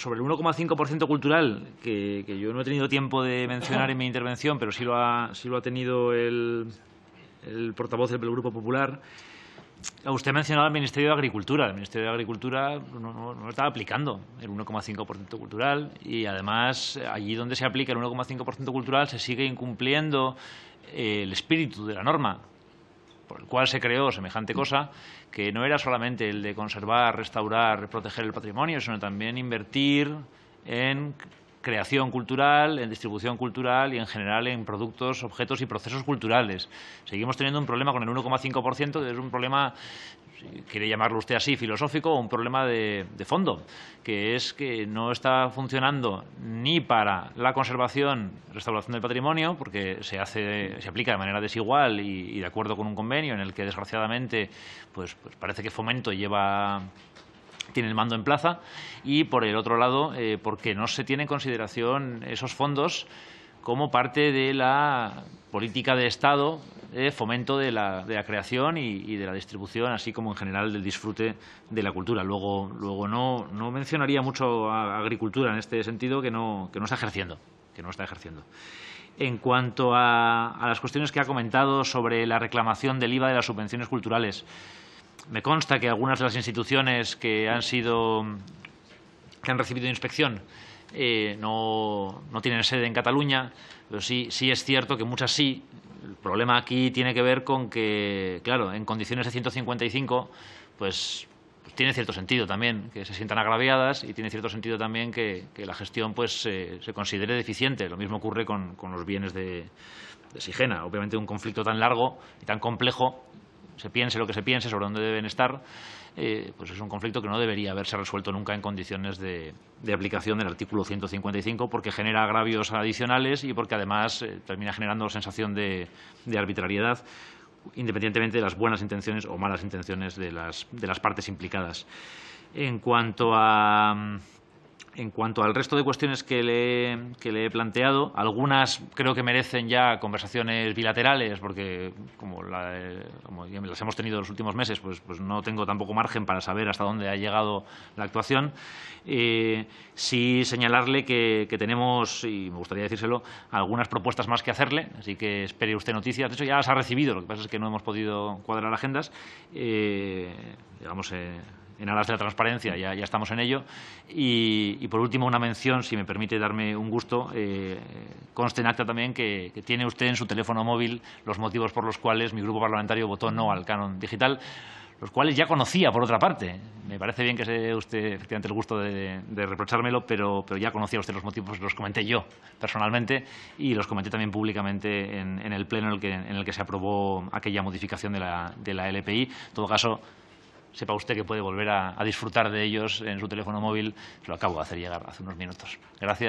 sobre el 1,5% cultural, que, yo no he tenido tiempo de mencionar en mi intervención, pero sí lo ha, sí lo ha tenido el, el portavoz del Grupo Popular, ah, Usted ha mencionado al Ministerio de Agricultura. El Ministerio de Agricultura no, no, no está aplicando el 1,5% cultural y, además, allí donde se aplica el 1,5% cultural se sigue incumpliendo eh, el espíritu de la norma, cual se creó semejante cosa, que no era solamente el de conservar, restaurar, proteger el patrimonio, sino también invertir en creación cultural, en distribución cultural y en general en productos, objetos y procesos culturales. Seguimos teniendo un problema con el 1,5%, que es un problema, si quiere llamarlo usted así, filosófico, un problema de, fondo, que es que no está funcionando ni para la conservación, restauración del patrimonio, porque se, hace, se aplica de manera desigual y, de acuerdo con un convenio en el que, desgraciadamente, pues, pues parece que Fomento lleva tiene el mando en plaza y por el otro lado eh, porque no se tiene en consideración esos fondos como parte de la política de Estado de eh, fomento de la, creación y, de la distribución, así como en general del disfrute de la cultura. Luego, luego no, no mencionaría mucho a agricultura en este sentido que no, que no está ejerciendo. Que no está ejerciendo. En cuanto a las cuestiones que ha comentado sobre la reclamación del IVA de las subvenciones culturales, me consta que algunas de las instituciones que han sido que han recibido inspección eh, no, tienen sede en Cataluña, pero sí, sí es cierto que muchas sí. El problema aquí tiene que ver con que, claro, en condiciones de 155, pues, pues, tiene cierto sentido también que se sientan agraviadas y tiene cierto sentido también que, la gestión pues se considere deficiente. Lo mismo ocurre con, con los bienes de, de Sigena. Obviamente un conflicto tan largo y tan complejo se piense lo que se piense sobre dónde deben estar, eh, pues es un conflicto que no debería haberse resuelto nunca en condiciones de, aplicación del artículo 155 porque genera agravios adicionales y porque además eh, termina generando sensación de, arbitrariedad independientemente de las buenas intenciones o malas intenciones de las, de las partes implicadas. En cuanto a mm, en cuanto al resto de cuestiones que le, he planteado, algunas creo que merecen ya conversaciones bilaterales, porque como, las hemos tenido los últimos meses, pues, pues, no tengo tampoco margen para saber hasta dónde ha llegado la actuación. Eh, sí señalarle que, tenemos, y me gustaría decírselo, algunas propuestas más que hacerle, así que espere usted noticias. De hecho, ya las ha recibido, lo que pasa es que no hemos podido cuadrar agendas. Eh, digamos, eh, en aras de la transparencia, ya, estamos en ello. Y, por último, una mención, si me permite darme un gusto, eh, conste en acta también que, tiene usted en su teléfono móvil los motivos por los cuales mi grupo parlamentario votó no al canon digital, los cuales ya conocía, por otra parte. Me parece bien que se usted efectivamente el gusto de, de reprochármelo, pero, pero, ya conocía usted los motivos, los comenté yo personalmente y los comenté también públicamente en, en el pleno en el, que, en el, que, se aprobó aquella modificación de la, de la LPI. En todo caso, sepa usted que puede volver a, disfrutar de ellos en su teléfono móvil. lo acabo de hacer llegar hace unos minutos. Gracias.